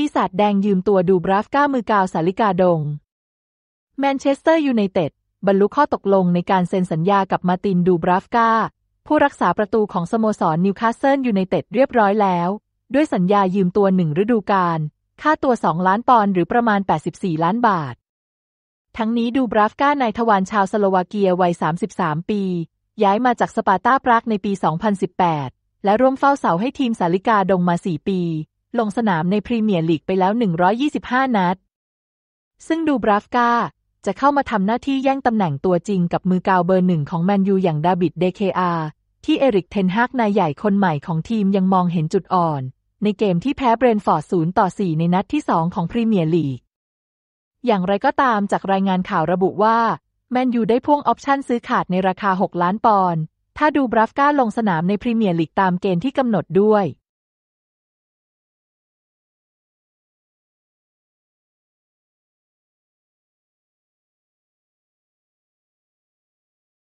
ปีศาจแดงยืมตัวดูบราฟก้ามือกาวสาลิกาดงแมนเชสเตอร์ยูไนเต็ดบรรลุข้อตกลงในการเซ็นสัญญากับมาตินดูบราฟก้า ผู้รักษาประตูของสโมสรนิวคาสเซิลยูไนเต็ดเรียบร้อยแล้ว ด้วยสัญญายืมตัวหนึ่งฤดูกาลค่าตัว 2 ล้านปอนด์หรือประมาณ 84 ล้านบาท ทั้งนี้ดูบราฟก้านายทวารชาวสโลวาเกียวัย 33 ปี ย้ายมาจากสปาร์ตาปรากในปี 2018 และร่วมเฝ้าเสาให้ทีมสาลิกาดงมา 4 ปีลงสนามในพรีเมียร์ลีกไปแล้ว 125 นัด ซึ่งดูบราฟกาจะเข้ามาทำหน้าที่แย่งตำแหน่งตัวจริงกับมือกาวเบอร์หนึ่งของแมนยูอย่างดาบิด เดเคอาที่เอริกเทนฮาก นายใหญ่คนใหม่ของทีมยังมองเห็นจุดอ่อน ในเกมที่แพ้เบรนฟอร์ด0ต่อ 4 ในนัดที่ 2 ของพรีเมียร์ลีก อย่างไรก็ตามจากรายงานข่าวระบุว่าแมนยูได้พ่วงออปชันซื้อขาดในราคา 6 ล้านปอนด์ถ้าดูบราฟกาลงสนามในพรีเมียร์ลีกตามเกณฑ์ที่กำหนดด้วย